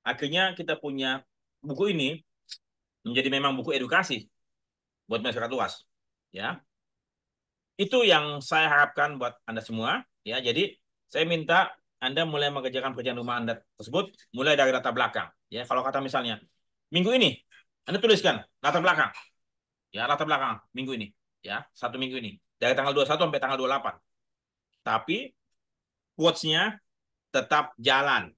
akhirnya kita punya buku ini menjadi memang buku edukasi buat masyarakat luas ya itu yang saya harapkan buat anda semua ya jadi saya minta anda mulai mengerjakan pekerjaan rumah anda tersebut mulai dari latar belakang ya kalau kata misalnya minggu ini anda tuliskan latar belakang ya latar belakang minggu ini ya satu minggu ini dari tanggal 21 sampai tanggal 28 tapi quotes-nya tetap jalan.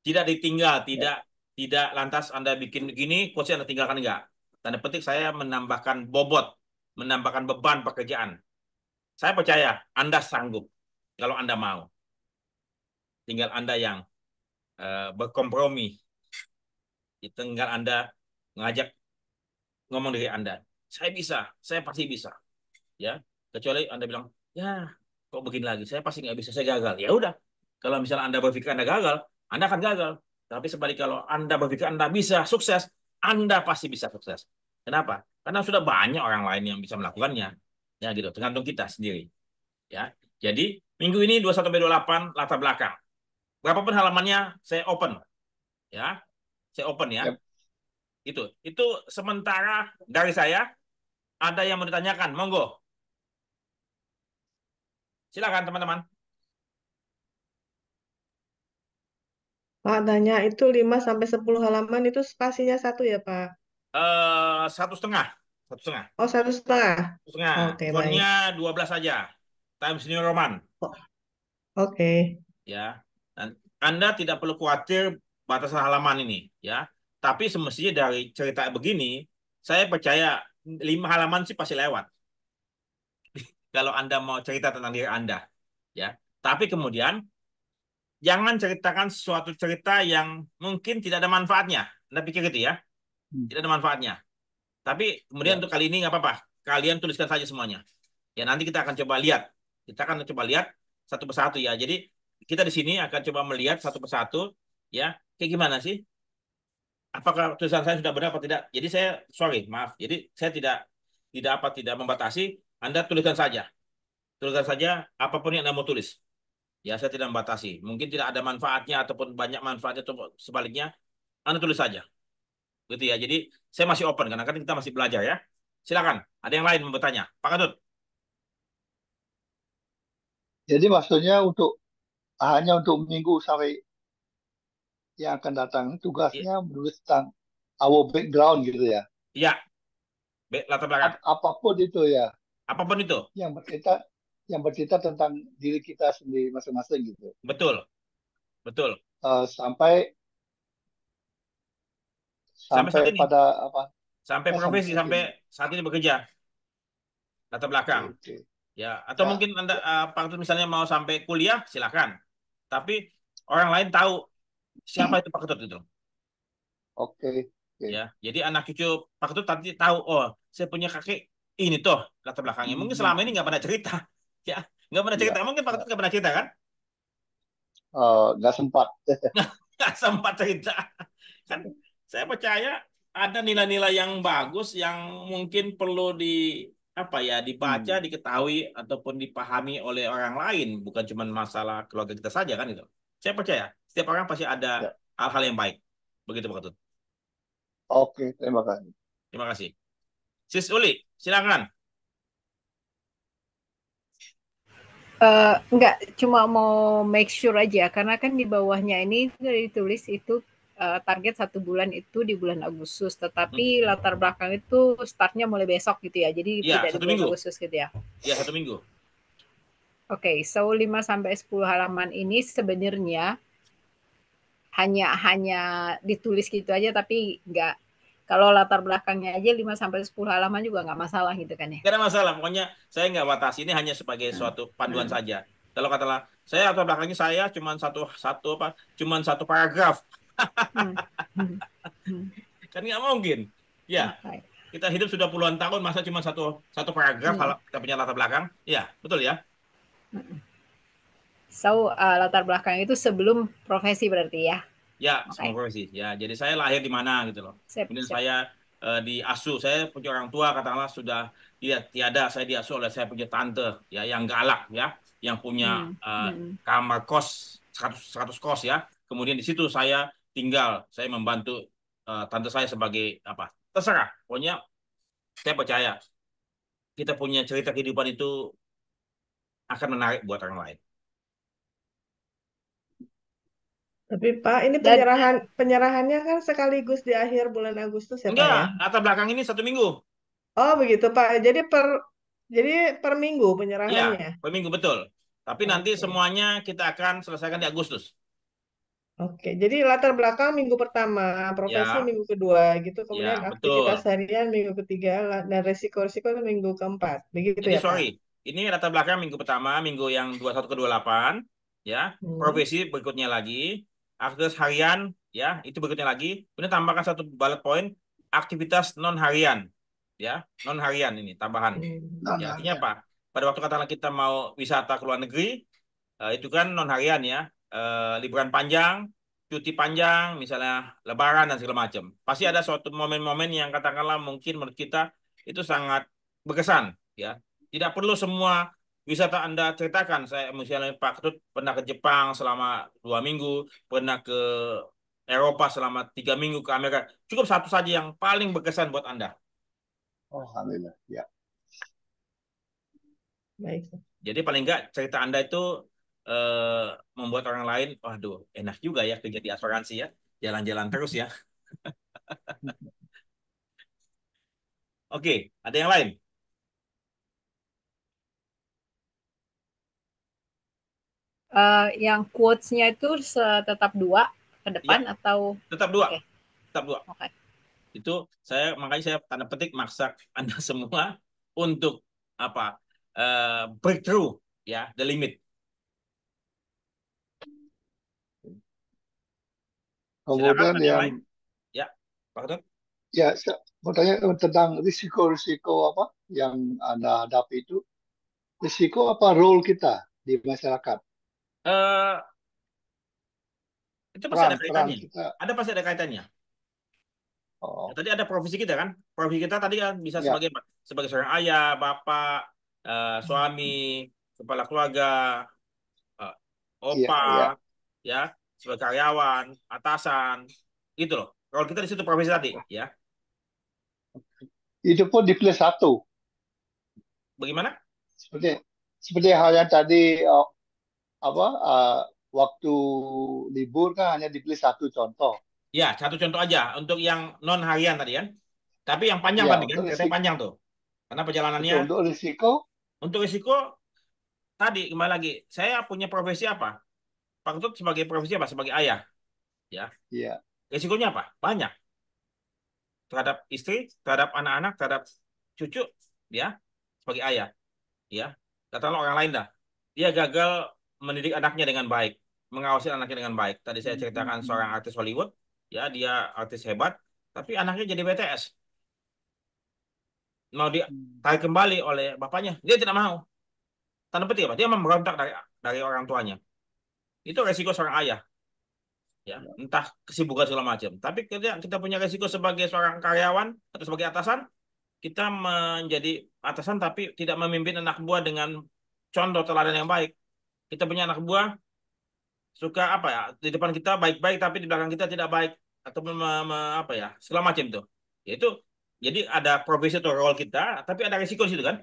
Tidak ditinggal, ya. tidak ya. tidak lantas Anda bikin begini, quotes Anda tinggalkan enggak. Tanda petik saya menambahkan bobot, menambahkan beban pekerjaan. Saya percaya Anda sanggup kalau Anda mau. Tinggal Anda yang uh, berkompromi. Tinggal Anda ngajak ngomong dari Anda. Saya bisa, saya pasti bisa. Ya, kecuali Anda bilang, "Ya, kok begini lagi saya pasti nggak bisa saya gagal ya udah kalau misalnya anda berpikir anda gagal anda akan gagal tapi sebaliknya kalau anda berpikir anda bisa sukses anda pasti bisa sukses kenapa karena sudah banyak orang lain yang bisa melakukannya ya gitu tergantung kita sendiri ya jadi minggu ini 21 sampai 28 latar belakang berapapun halamannya saya open ya saya open ya yep. itu itu sementara dari saya ada yang mau ditanyakan monggo Silakan teman-teman. Pak, tanya itu 5 sampai 10 halaman itu spasinya satu ya, Pak? Eh, satu setengah. Satu setengah. Oh, satu setengah. Satu setengah. Oke, okay, dua 12 aja Times New Roman. Oh. Oke. Okay. Ya. Dan Anda tidak perlu khawatir batasan halaman ini, ya. Tapi semestinya dari cerita begini, saya percaya lima halaman sih pasti lewat kalau Anda mau cerita tentang diri Anda. ya. Tapi kemudian, jangan ceritakan suatu cerita yang mungkin tidak ada manfaatnya. Anda pikir gitu ya? Hmm. Tidak ada manfaatnya. Tapi kemudian ya. untuk kali ini nggak apa-apa. Kalian tuliskan saja semuanya. Ya nanti kita akan coba lihat. Kita akan coba lihat satu persatu ya. Jadi kita di sini akan coba melihat satu persatu ya. Kayak gimana sih? Apakah tulisan saya sudah benar atau tidak? Jadi saya sorry, maaf. Jadi saya tidak tidak apa tidak membatasi anda tuliskan saja. Tuliskan saja apapun yang Anda mau tulis. Ya, saya tidak membatasi. Mungkin tidak ada manfaatnya ataupun banyak manfaatnya atau sebaliknya. Anda tulis saja. Gitu ya. Jadi saya masih open karena kan kita masih belajar ya. Silakan. Ada yang lain mau bertanya? Pak Kadut. Jadi maksudnya untuk hanya untuk minggu sampai yang akan datang tugasnya ya. menulis tentang our background gitu ya. Iya. Latar belakang. apapun itu ya apapun itu yang bercerita yang bercerita tentang diri kita sendiri masing-masing gitu betul betul uh, eh, sampai sampai, sampai saat pada apa sampai eh, profesi sampai, sampai saat ini bekerja latar belakang okay. ya atau ya. mungkin anda uh, Pak Ketut misalnya mau sampai kuliah silakan tapi orang lain tahu siapa itu Pak Ketut itu oke okay. okay. ya jadi anak cucu Pak Ketut tadi tahu oh saya punya kakek ini tuh latar belakangnya. Mungkin selama ini nggak pernah cerita, *laughs* ya nggak pernah cerita. Ya. Mungkin Pak Ketut nggak pernah cerita kan? Eh, nggak uh, sempat. *laughs* Nggak sempat cerita. Kan saya percaya ada nilai-nilai yang bagus yang mungkin perlu di apa ya dibaca, hmm. diketahui ataupun dipahami oleh orang lain, bukan cuma masalah keluarga kita saja kan itu. Saya percaya setiap orang pasti ada ya. hal-hal ya. yang baik. Begitu Pak Ketut. Oke, terima kasih. Terima kasih. Sis Uli, Silakan. Uh, enggak, cuma mau make sure aja karena kan di bawahnya ini ditulis itu uh, target satu bulan itu di bulan Agustus, tetapi hmm. latar belakang itu startnya mulai besok gitu ya, jadi ya, tidak di bulan minggu. Agustus gitu ya? Ya satu minggu. Oke, okay, so 5 sampai 10 halaman ini sebenarnya hanya hanya ditulis gitu aja tapi nggak kalau latar belakangnya aja 5 sampai sepuluh halaman juga nggak masalah gitu kan ya. Tidak masalah, pokoknya saya nggak batasi ini hanya sebagai hmm. suatu panduan hmm. saja. Kalau katalah saya latar belakangnya saya cuma satu satu apa? Cuman satu paragraf. hmm. Hmm. hmm. kan nggak mungkin. Ya. Okay. Kita hidup sudah puluhan tahun masa cuma satu satu paragraf hmm. kita punya latar belakang? Ya, betul ya. Hmm. So uh, latar belakang itu sebelum profesi berarti ya. Ya, okay. semua profesi. Ya, jadi saya lahir di mana gitu loh. Siap, Kemudian siap. saya uh, eh, diasuh. Saya punya orang tua katakanlah sudah tidak tiada saya diasuh oleh saya punya tante ya yang galak ya, yang punya hmm. Uh, hmm. kamar kos 100 100 kos ya. Kemudian di situ saya tinggal, saya membantu uh, tante saya sebagai apa? Terserah. Pokoknya saya percaya kita punya cerita kehidupan itu akan menarik buat orang lain. Tapi Pak, ini penyerahan Dan, penyerahannya kan sekaligus di akhir bulan Agustus ya enggak, Pak? Enggak, ya? latar belakang ini satu minggu. Oh begitu Pak. Jadi per jadi per minggu penyerahannya. Iya, per minggu betul. Tapi nanti semuanya kita akan selesaikan di Agustus. Oke, jadi latar belakang minggu pertama, profesi ya. minggu kedua, gitu. Iya, Kemudian ya, aktivitas betul. harian minggu ketiga dan resiko-resiko minggu keempat. Begitu jadi, ya, sorry. Pak? Ini latar belakang minggu pertama, minggu yang dua 21 ke delapan, ya. Hmm. Profesi berikutnya lagi, aktivitas harian ya itu berikutnya lagi kemudian tambahkan satu bullet point aktivitas non harian ya non harian ini tambahan ya, artinya apa pada waktu katakanlah kita mau wisata ke luar negeri uh, itu kan non harian ya uh, liburan panjang cuti panjang misalnya lebaran dan segala macam pasti ada suatu momen-momen yang katakanlah mungkin menurut kita itu sangat berkesan ya tidak perlu semua wisata Anda ceritakan? Saya misalnya Pak Ketut pernah ke Jepang selama dua minggu, pernah ke Eropa selama tiga minggu ke Amerika. Cukup satu saja yang paling berkesan buat Anda. Oh, alhamdulillah, ya. Baik. Jadi paling enggak cerita Anda itu eh, membuat orang lain, waduh, enak juga ya kerja di asuransi ya, jalan-jalan terus ya. *laughs* Oke, okay, ada yang lain? uh, yang quotes-nya itu tetap dua ke iya. depan ya. atau tetap dua. Okay. Tetap dua. Okay. Itu saya makanya saya tanda petik maksa Anda *laughs* semua untuk apa? Uh, breakthrough ya, the limit. Kemudian yang lain. ya, Pak Ya, saya mau tanya tentang risiko-risiko apa yang Anda hadapi itu. Risiko apa role kita di masyarakat? uh, itu pasti terang, ada kaitannya. Terang, Ada pasti ada kaitannya. Oh. Ya, tadi ada profesi kita kan, profesi kita tadi kan bisa ya. sebagai sebagai seorang ayah, bapak, uh, suami, kepala keluarga, uh, opa, ya, ya. ya sebagai karyawan, atasan, gitu loh. Kalau kita di situ profesi tadi, ya. Itu pun di plus satu. Bagaimana? Seperti seperti hal yang tadi apa uh, waktu libur kan hanya dipilih satu contoh. Ya, satu contoh aja untuk yang non harian tadi kan. Tapi yang panjang ya, tadi kan, risiko, panjang tuh. Karena perjalanannya. untuk risiko? Untuk risiko tadi kembali lagi, saya punya profesi apa? Pak Ketut sebagai profesi apa? Sebagai ayah. Ya. Iya. Risikonya apa? Banyak. Terhadap istri, terhadap anak-anak, terhadap cucu, ya, sebagai ayah. Ya. Katakanlah orang lain dah. Dia gagal mendidik anaknya dengan baik, mengawasi anaknya dengan baik. Tadi saya ceritakan hmm. seorang artis Hollywood, ya dia artis hebat, tapi anaknya jadi BTS. Mau dia ditarik hmm. kembali oleh bapaknya, dia tidak mau. Tanda petik apa? Dia memberontak dari dari orang tuanya. Itu resiko seorang ayah. Ya, ya, entah kesibukan segala macam. Tapi kita kita punya resiko sebagai seorang karyawan atau sebagai atasan, kita menjadi atasan tapi tidak memimpin anak buah dengan contoh teladan yang baik kita punya anak buah suka apa ya di depan kita baik-baik tapi di belakang kita tidak baik atau me, me, apa ya segala macam tuh yaitu jadi ada profesi atau role kita tapi ada risiko situ kan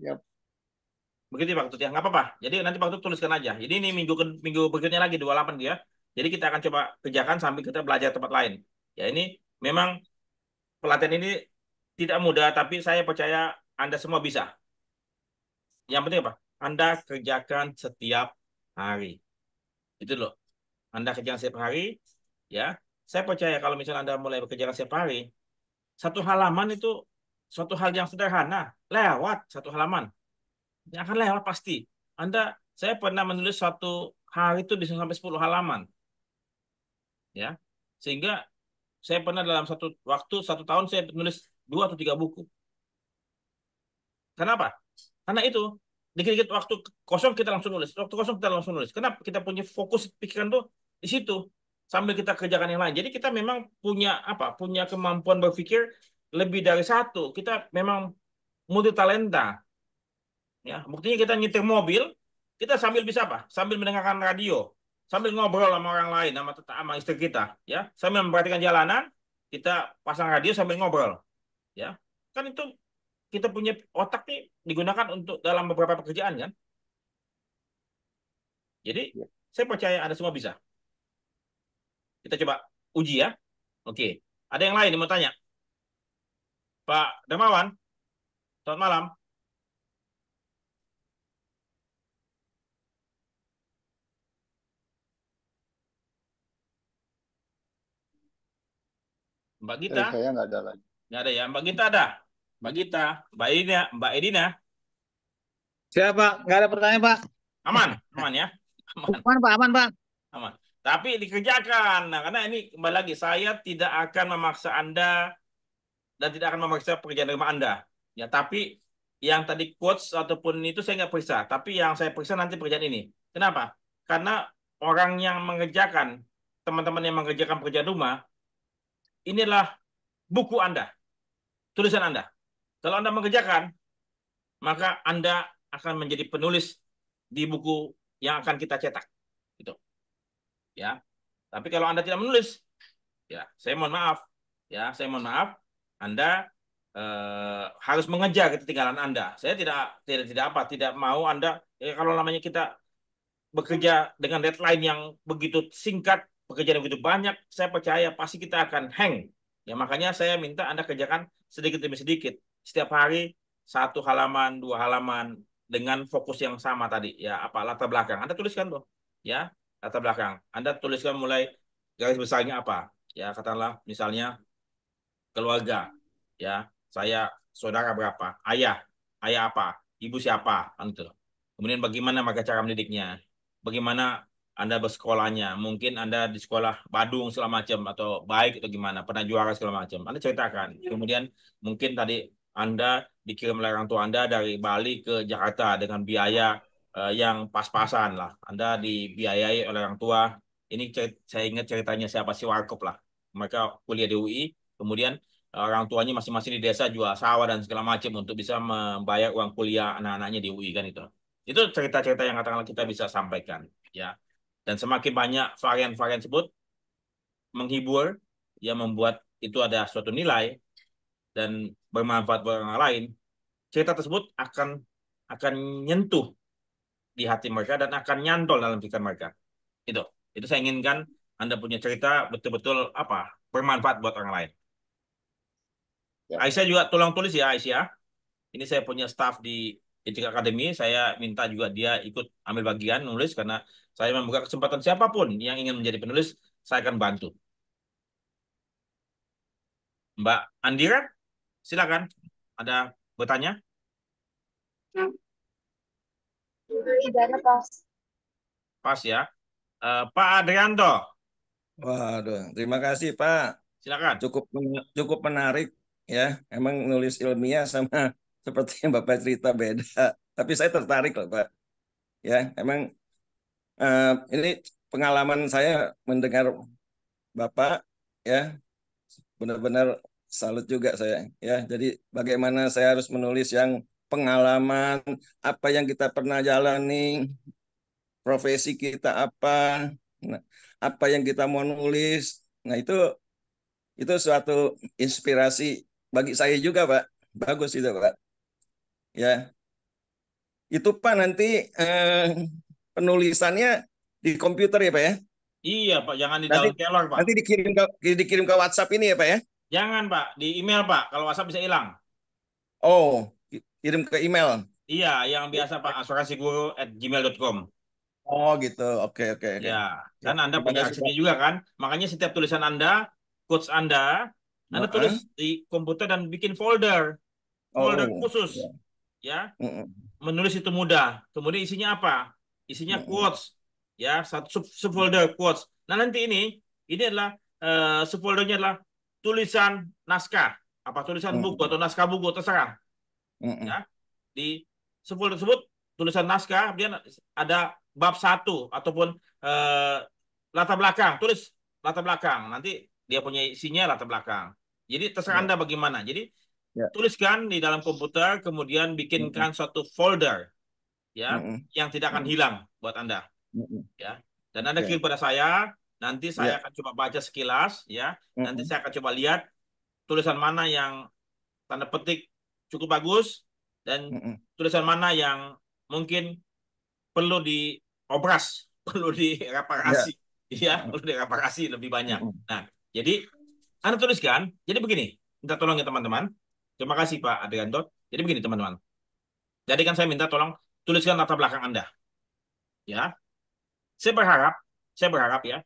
yep. begitu ya, Pak Tut ya nggak apa-apa jadi nanti Pak Tut tuliskan aja jadi ini minggu ke, minggu berikutnya lagi 28 dia jadi kita akan coba kerjakan sambil kita belajar tempat lain ya ini memang pelatihan ini tidak mudah tapi saya percaya anda semua bisa yang penting apa anda kerjakan setiap hari. Itu loh. Anda kerjakan setiap hari, ya. Saya percaya kalau misalnya Anda mulai bekerja setiap hari, satu halaman itu suatu hal yang sederhana, lewat satu halaman. Yang akan lewat pasti. Anda, saya pernah menulis satu hari itu bisa sampai 10 halaman. Ya. Sehingga saya pernah dalam satu waktu, satu tahun saya menulis dua atau tiga buku. Kenapa? Karena itu dikit-dikit waktu kosong kita langsung nulis waktu kosong kita langsung nulis kenapa kita punya fokus pikiran tuh di situ sambil kita kerjakan yang lain jadi kita memang punya apa punya kemampuan berpikir lebih dari satu kita memang multi talenta ya buktinya kita nyetir mobil kita sambil bisa apa sambil mendengarkan radio sambil ngobrol sama orang lain sama sama istri kita ya sambil memperhatikan jalanan kita pasang radio sambil ngobrol ya kan itu kita punya otak nih digunakan untuk dalam beberapa pekerjaan kan. Jadi ya. saya percaya ada semua bisa. Kita coba uji ya. Oke. Ada yang lain yang mau tanya? Pak damawan selamat malam. Mbak Gita? Eh, saya nggak ada lagi. Nggak ada ya. Mbak Gita ada? Mbak Gita, Mbak Edina, Mbak Edina. Siapa? Gak ada pertanyaan, Pak. Aman, aman ya. Aman, aman Pak, aman, Pak. Aman. Tapi dikerjakan. Nah, karena ini kembali lagi, saya tidak akan memaksa Anda dan tidak akan memaksa pekerjaan rumah Anda. Ya, tapi yang tadi quotes ataupun itu saya nggak periksa. Tapi yang saya periksa nanti pekerjaan ini. Kenapa? Karena orang yang mengerjakan, teman-teman yang mengerjakan pekerjaan rumah, inilah buku Anda, tulisan Anda. Kalau Anda mengerjakan, maka Anda akan menjadi penulis di buku yang akan kita cetak. Gitu. Ya. Tapi kalau Anda tidak menulis, ya, saya mohon maaf. Ya, saya mohon maaf. Anda eh, harus mengejar ketinggalan Anda. Saya tidak tidak tidak apa, tidak mau Anda ya kalau namanya kita bekerja dengan deadline yang begitu singkat, pekerjaan yang begitu banyak, saya percaya pasti kita akan hang. Ya makanya saya minta Anda kerjakan sedikit demi sedikit setiap hari satu halaman, dua halaman dengan fokus yang sama tadi ya apa latar belakang Anda tuliskan tuh ya latar belakang Anda tuliskan mulai garis besarnya apa ya katakanlah misalnya keluarga ya saya saudara berapa ayah ayah apa ibu siapa kan gitu kemudian bagaimana maka cara mendidiknya bagaimana anda bersekolahnya mungkin anda di sekolah Badung segala macam atau baik atau gimana pernah juara segala macam Anda ceritakan iya. kemudian mungkin tadi anda dikirim oleh orang tua Anda dari Bali ke Jakarta dengan biaya uh, yang pas-pasan lah. Anda dibiayai oleh orang tua. Ini cerita, saya ingat ceritanya siapa sih Warkop lah. Mereka kuliah di UI, kemudian eh, orang tuanya masing-masing di desa jual sawah dan segala macam untuk bisa membayar uang kuliah anak-anaknya di UI kan itu. Itu cerita-cerita yang katakanlah kita bisa sampaikan ya. Dan semakin banyak varian-varian tersebut menghibur, ya membuat itu ada suatu nilai dan bermanfaat buat orang lain, cerita tersebut akan akan nyentuh di hati mereka dan akan nyantol dalam pikiran mereka. Itu. Itu saya inginkan Anda punya cerita betul-betul apa? bermanfaat buat orang lain. Ya. Aisyah juga tolong tulis ya Aisyah. Ini saya punya staff di Etik Academy, saya minta juga dia ikut ambil bagian nulis karena saya membuka kesempatan siapapun yang ingin menjadi penulis, saya akan bantu. Mbak Andira, silakan ada bertanya tidak ada pas pas ya uh, Pak Adrianto waduh terima kasih Pak silakan cukup cukup menarik ya emang nulis ilmiah sama *laughs* seperti yang Bapak cerita beda tapi saya tertarik loh Pak ya emang uh, ini pengalaman saya mendengar Bapak ya benar-benar salut juga saya ya. Jadi bagaimana saya harus menulis yang pengalaman, apa yang kita pernah jalani, profesi kita apa, nah, apa yang kita mau nulis. Nah, itu itu suatu inspirasi bagi saya juga, Pak. Bagus itu, Pak. Ya. Itu Pak nanti eh, penulisannya di komputer ya, Pak ya? Iya, Pak. Jangan di nanti, dalam nanti, Nanti dikirim ke dikirim ke WhatsApp ini ya, Pak ya? Jangan Pak, di email Pak. Kalau WhatsApp bisa hilang. Oh, kirim ke email. Iya, yang biasa Pak, asuransiguru@gmail.com. Oh gitu, oke okay, oke. Okay, iya. okay. Ya, dan Anda punya aksesnya juga kan. Makanya setiap tulisan Anda, quotes Anda, Anda uh tulis di komputer dan bikin folder, folder oh, khusus, yeah. ya. Uh -uh. Menulis itu mudah. Kemudian isinya apa? Isinya uh -uh. quotes, ya. Satu sub subfolder quotes. Nah nanti ini, ini adalah uh, subfoldernya adalah tulisan naskah, apa tulisan mm. buku atau naskah buku terserah. Mm -mm. Ya. Di sepuluh tersebut tulisan naskah, dia ada bab satu ataupun eh, latar belakang, tulis latar belakang. Nanti dia punya isinya latar belakang. Jadi terserah yeah. Anda bagaimana. Jadi yeah. tuliskan di dalam komputer, kemudian bikinkan mm -mm. suatu folder ya mm -mm. yang tidak akan hmm. hilang buat Anda. Mm -mm. Ya. Dan Anda okay. Ya. kirim pada saya, Nanti saya yeah. akan coba baca sekilas ya. Mm-hmm. Nanti saya akan coba lihat tulisan mana yang tanda petik cukup bagus dan mm-hmm. tulisan mana yang mungkin perlu diobras, *laughs* perlu direparasi yeah. ya, ya perlu direparasi lebih banyak. Mm-hmm. Nah, jadi Anda tuliskan. Jadi begini, minta tolong ya teman-teman. Terima kasih Pak Adrianto. Jadi begini teman-teman. Jadi kan saya minta tolong tuliskan latar belakang Anda. Ya. Saya berharap, saya berharap ya,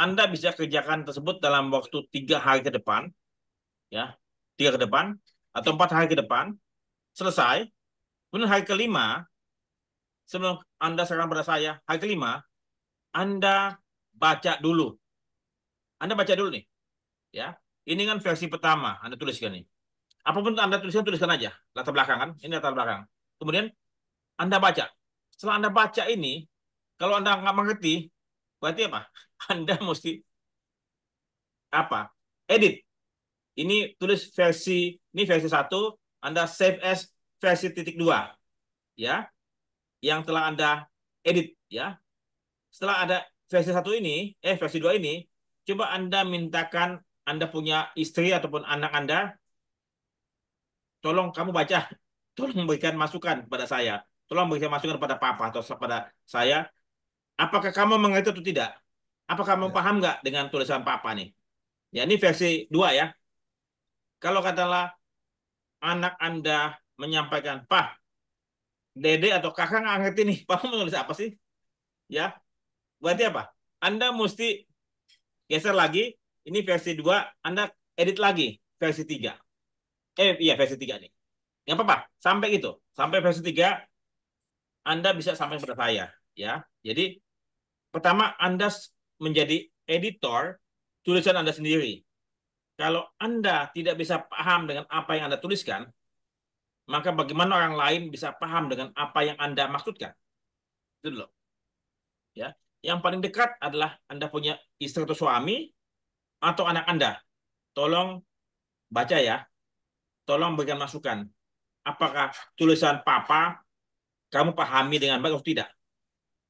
anda bisa kerjakan tersebut dalam waktu tiga hari ke depan, ya, tiga ke depan atau empat hari ke depan, selesai. Kemudian hari kelima, sebelum Anda serang pada saya, hari kelima, Anda baca dulu. Anda baca dulu nih, ya. Ini kan versi pertama Anda tuliskan nih. Apapun Anda tuliskan, tuliskan aja. Latar belakang kan, ini latar belakang. Kemudian Anda baca. Setelah Anda baca ini, kalau Anda nggak mengerti, Berarti apa? *laughs* Anda mesti apa? Edit. Ini tulis versi ini versi satu. Anda save as versi titik dua, Ya. Yang telah Anda edit ya. Setelah ada versi satu ini, eh versi dua ini, coba Anda mintakan Anda punya istri ataupun anak Anda tolong kamu baca, *laughs* tolong berikan masukan kepada saya, tolong berikan masukan kepada papa atau kepada saya Apakah kamu mengerti atau tidak? Apakah kamu ya. paham nggak dengan tulisan papa nih? Ya ini versi dua ya. Kalau katalah anak Anda menyampaikan, "Pak, Dede atau Kakak nggak ngerti nih, Pak menulis apa sih?" Ya. Berarti apa? Anda mesti geser lagi, ini versi dua, Anda edit lagi versi tiga. Eh iya versi tiga nih. Nggak apa-apa, sampai itu, Sampai versi tiga Anda bisa sampai kepada saya, ya. Jadi Pertama, Anda menjadi editor tulisan Anda sendiri. Kalau Anda tidak bisa paham dengan apa yang Anda tuliskan, maka bagaimana orang lain bisa paham dengan apa yang Anda maksudkan? Itu dulu. Ya. Yang paling dekat adalah Anda punya istri atau suami atau anak Anda. Tolong baca ya. Tolong berikan masukan. Apakah tulisan papa kamu pahami dengan baik atau tidak?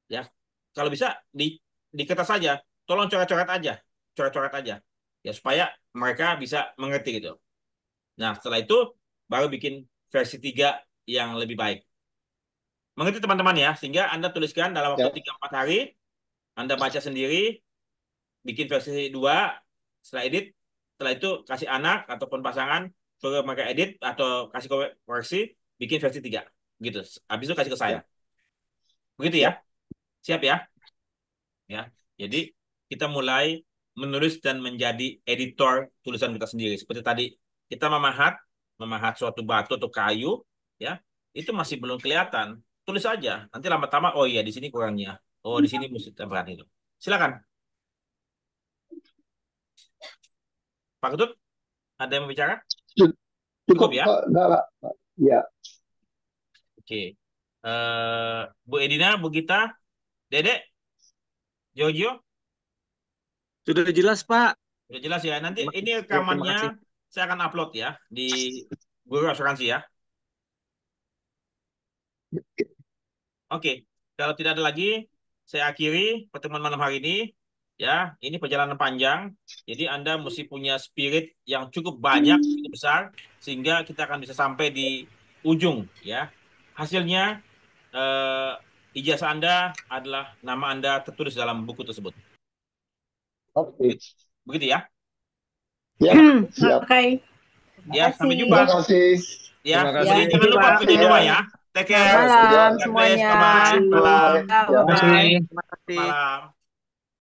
Ya, kalau bisa di di kertas saja tolong coret-coret aja coret-coret aja ya supaya mereka bisa mengerti gitu nah setelah itu baru bikin versi 3 yang lebih baik mengerti teman-teman ya sehingga anda tuliskan dalam waktu tiga ya. empat hari anda baca sendiri bikin versi 2 setelah edit setelah itu kasih anak ataupun pasangan suruh mereka edit atau kasih koreksi bikin versi 3 gitu habis itu kasih ke saya ya. begitu ya Siap ya? Ya. Jadi kita mulai menulis dan menjadi editor tulisan kita sendiri. Seperti tadi kita memahat, memahat suatu batu atau kayu, ya. Itu masih belum kelihatan. Tulis saja. Nanti lama-lama oh iya di sini kurangnya. Oh di sini mesti tambahan itu. Silakan. Pak Ketut, ada yang mau bicara? Cukup ya? Enggak, Pak. Ya. Oke. Okay. Uh, eh, Bu Edina, Bu Gita, Dede, Jojo? Sudah jelas, Pak. Sudah jelas ya. Nanti ini rekamannya saya akan upload ya di guru asuransi ya. Oke, kalau tidak ada lagi, saya akhiri pertemuan malam hari ini. Ya, ini perjalanan panjang. Jadi Anda mesti punya spirit yang cukup banyak, cukup besar, sehingga kita akan bisa sampai di ujung. Ya, hasilnya eh, ijazah Anda adalah nama Anda tertulis dalam buku tersebut. Oke. Okay. Begitu ya? Ya, hmm, siap. Oke. Okay. Ya, sampai jumpa. Terima kasih. Ya, Terima kasih. jangan lupa kerja doa ya. Take care. Malam semuanya. Malam. Malam. Malam. Malam.